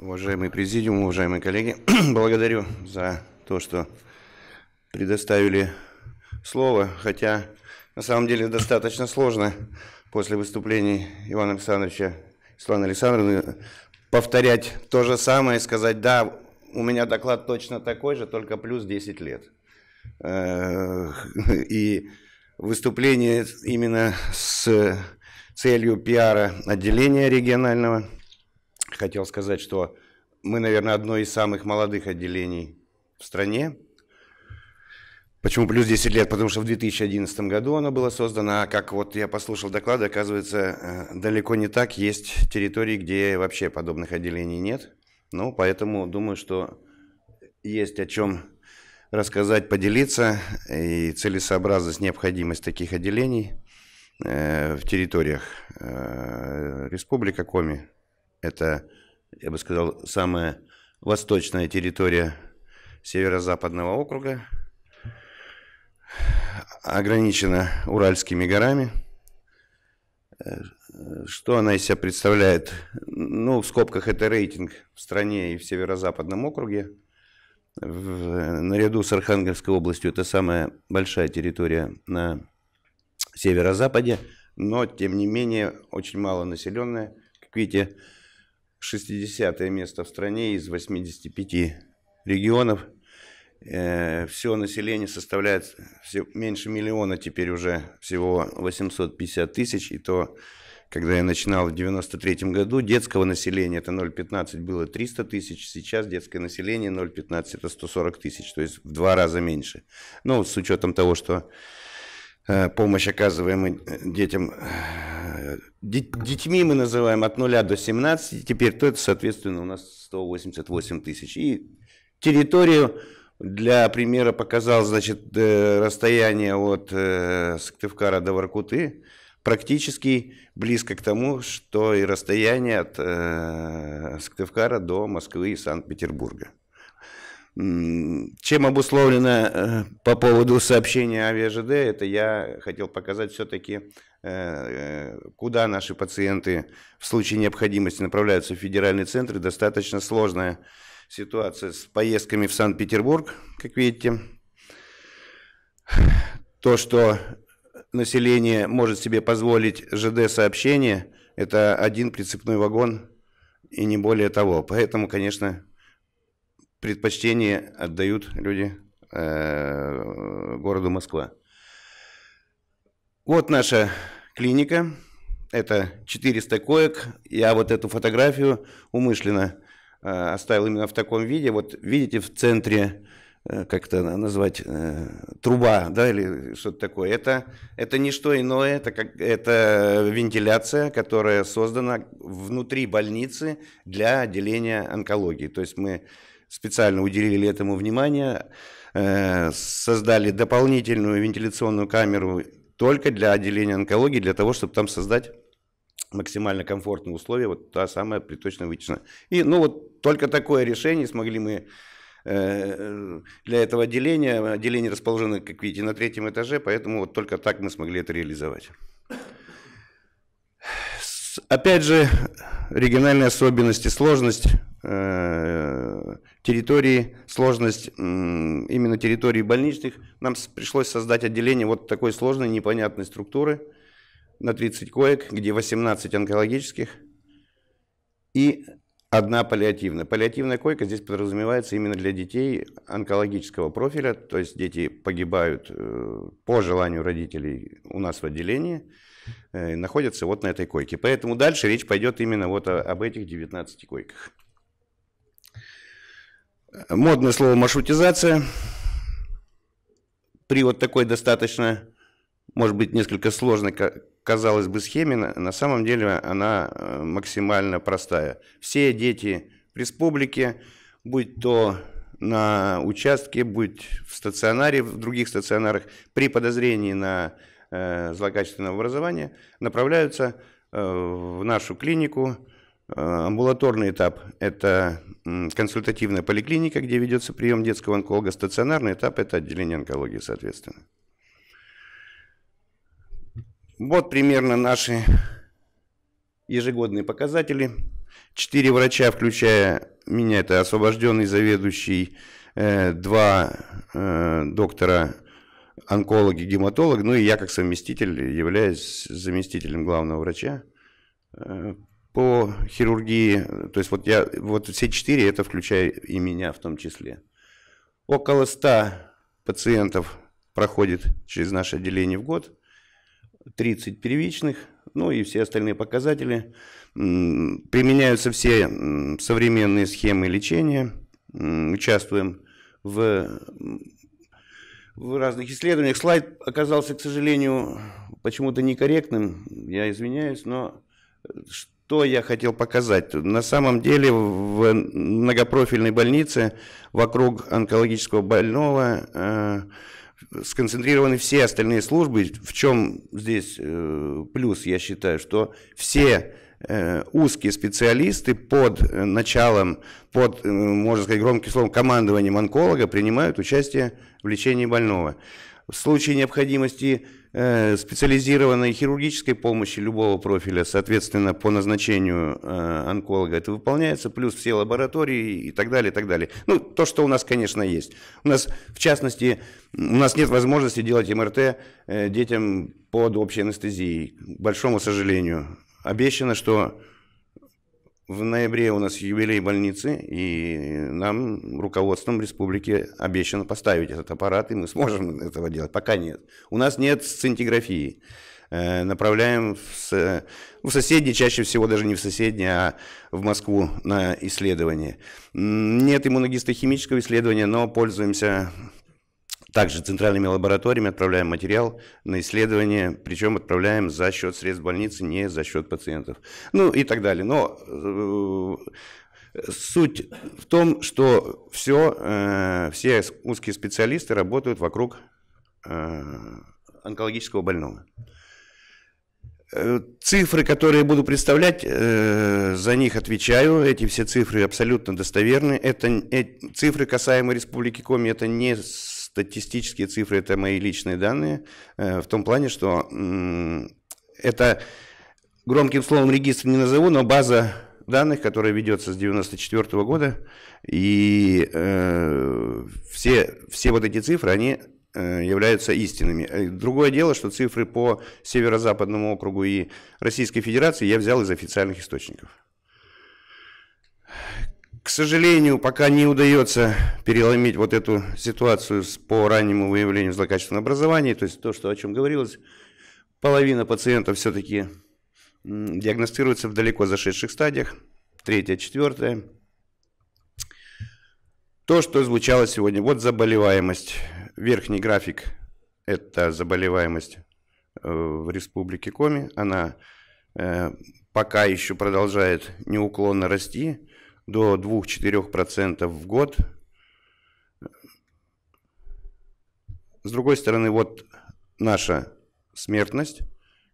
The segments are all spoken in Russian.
Уважаемый президиум, уважаемые коллеги, благодарю за то, что предоставили слово, хотя на самом деле достаточно сложно после выступлений Ивана Александровича, Светланы Александровны повторять то же самое и сказать, да, у меня доклад точно такой же, только плюс 10 лет. Э, и выступление именно с целью пиара отделения регионального – хотел сказать, что мы, наверное, одно из самых молодых отделений в стране. Почему плюс 10 лет? Потому что в 2011 году оно было создано, а как вот я послушал доклады, оказывается, э, далеко не так. Есть территории, где вообще подобных отделений нет. Ну, поэтому думаю, что есть о чем рассказать, поделиться. Э, и целесообразность, необходимость таких отделений э, в территориях Республика Коми, это, я бы сказал, самая восточная территория северо-западного округа, ограничена Уральскими горами. Что она из себя представляет? Ну, в скобках это рейтинг в стране и в северо-западном округе. В, наряду с Архангельской областью это самая большая территория на северо-западе, но, тем не менее, очень мало населенная. Как видите, 60 е место в стране из 85 регионов. Э, все население составляет все меньше миллиона, теперь уже всего 850 тысяч. И то, когда я начинал в 93 году, детского населения это 0,15 было 300 тысяч, сейчас детское население 0,15 это 140 тысяч, то есть в два раза меньше. Ну, с учетом того, что Э, помощь, оказываемая э, детям, э, детьми мы называем от 0 до 17, теперь то это, соответственно, у нас 188 тысяч. И территорию для примера показал, значит, расстояние от Сыктывкара до Воркуты, практически близко к тому, что и расстояние от Сыктывкара до Москвы и Санкт-Петербурга. Чем обусловлено э, по поводу сообщения АВЖД, это я хотел показать все-таки, э, э, куда наши пациенты в случае необходимости направляются в федеральный центр. Достаточно сложная ситуация с поездками в Санкт-Петербург, как видите. То, что население может себе позволить ЖД-сообщение, это один прицепной вагон и не более того. Поэтому, конечно, предпочтение отдают люди э, городу Москва. Вот наша клиника. Это 400 коек. Я вот эту фотографию умышленно э, оставил именно в таком виде. Вот видите в центре э, как это назвать, труба, да, или что-то такое. Это, это не что иное, это, как, это вентиляция, которая создана внутри больницы для отделения онкологии. То есть мы специально уделили этому внимание, э, создали дополнительную вентиляционную камеру только для отделения онкологии, для того, чтобы там создать максимально комфортные условия, вот та самая приточно вытяжная. И ну вот только такое решение смогли мы э, для этого отделения. Отделение расположено, как видите, на третьем этаже, поэтому вот только так мы смогли это реализовать. опять же, региональные особенности, сложность Э, территории, сложность именно территории больничных, нам пришлось создать отделение вот такой сложной, непонятной структуры на 30 коек, где 18 онкологических и одна паллиативная. Паллиативная койка здесь подразумевается именно для детей онкологического профиля, то есть дети погибают э, по желанию родителей у нас в отделении, э, находятся вот на этой койке. Поэтому дальше речь пойдет именно вот об этих 19 койках. Модное слово маршрутизация. При вот такой достаточно, может быть, несколько сложной, казалось бы, схеме, на самом деле она э, максимально простая. Все дети в республике, будь то на участке, будь в стационаре, в других стационарах, при подозрении на э, злокачественное образование, направляются э, в нашу клинику, Э, амбулаторный этап – это консультативная поликлиника, где ведется прием детского онколога. Стационарный этап – это отделение онкологии, соответственно. Вот примерно наши ежегодные показатели. Четыре врача, включая меня, это освобожденный заведующий, э, два э, доктора онкологи, гематолог, ну и я как совместитель являюсь заместителем главного врача по хирургии, то есть вот я, вот все четыре, это включая и меня в том числе. Около 100 пациентов проходит через наше отделение в год, 30 первичных, ну и все остальные показатели. Применяются все современные схемы лечения, участвуем в, в разных исследованиях. Слайд оказался, к сожалению, почему-то некорректным, я извиняюсь, но э, что я хотел показать. На самом деле в многопрофильной больнице вокруг онкологического больного э, сконцентрированы все остальные службы. В чем здесь э, плюс, я считаю, что все э, узкие специалисты под э, началом, под, э, можно сказать громким словом, командованием онколога принимают участие в лечении больного в случае необходимости э, специализированной хирургической помощи любого профиля, соответственно, по назначению э, онколога это выполняется, плюс все лаборатории и так далее, и так далее. Ну, то, что у нас, конечно, есть. У нас, в частности, у нас нет возможности делать МРТ э, детям под общей анестезией, к большому сожалению. Обещано, что в ноябре у нас юбилей больницы, и нам, руководством республики, обещано поставить этот аппарат, и мы сможем этого делать. Пока нет. У нас нет сцинтиграфии. Э, направляем в, в соседние, чаще всего даже не в соседние, а в Москву на исследование. Нет иммуногистохимического исследования, но пользуемся также центральными лабораториями отправляем материал на исследование, причем отправляем за счет средств больницы, не за счет пациентов. Ну и так далее. Но э, Суть в том, что э, все, все узкие специалисты работают вокруг э, онкологического больного. Цифры, которые буду представлять, э, за них отвечаю. Эти все цифры абсолютно достоверны. Это э, цифры, касаемые Республики Коми, это не статистические цифры – это мои личные данные, э, в том плане, что это громким словом регистр не назову, но база данных, которая ведется с 1994 года, и э, все, все вот эти цифры, они э, являются истинными. Другое дело, что цифры по Северо-Западному округу и Российской Федерации я взял из официальных источников к сожалению, пока не удается переломить вот эту ситуацию по раннему выявлению злокачественного образования, то есть то, что, о чем говорилось, половина пациентов все-таки диагностируется в далеко зашедших стадиях, третья, четвертая. То, что звучало сегодня, вот заболеваемость. Верхний график – это заболеваемость э, в республике Коми. Она э, пока еще продолжает неуклонно расти до 2-4% в год. С другой стороны, вот наша смертность,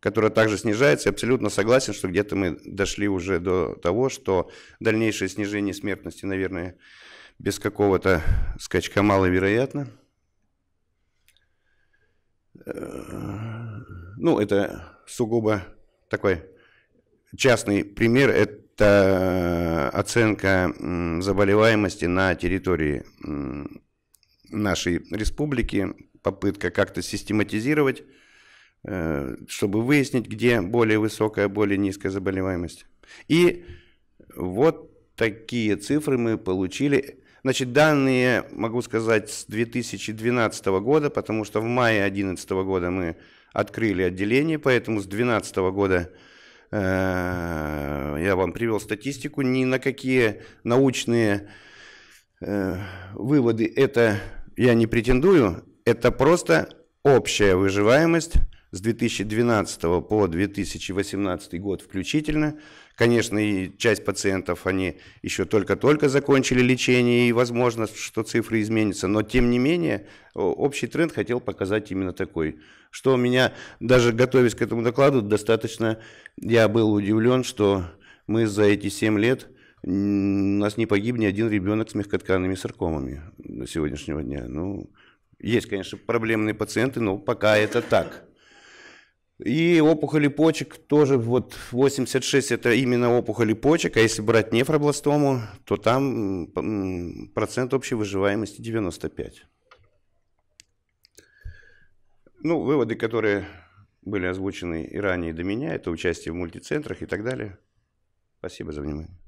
которая также снижается. Я абсолютно согласен, что где-то мы дошли уже до того, что дальнейшее снижение смертности, наверное, без какого-то скачка маловероятно. Э, ну, это сугубо такой частный пример – это э, оценка заболеваемости на территории нашей республики, попытка как-то систематизировать, э, чтобы выяснить, где более высокая, более низкая заболеваемость. И вот такие цифры мы получили. Значит, данные, могу сказать, с 2012 года, потому что в мае 2011 года мы открыли отделение, поэтому с 2012 года Э, я вам привел статистику, ни на какие научные э, выводы это я не претендую, это просто общая выживаемость с 2012 по 2018 год включительно. Конечно, и часть пациентов, они еще только-только закончили лечение, и возможно, что цифры изменятся. Но, тем не менее, общий тренд хотел показать именно такой. Что у меня, даже готовясь к этому докладу, достаточно, я был удивлен, что мы за эти 7 лет у нас не погиб ни один ребенок с мягкотканными саркомами до сегодняшнего дня. Ну, есть, конечно, проблемные пациенты, но пока это так. И опухоли почек тоже вот 86 это именно опухоли почек, а если брать нефробластому, то там процент общей выживаемости 95. Ну, выводы, которые были озвучены и ранее до меня, это участие в мультицентрах и так далее. Спасибо за внимание.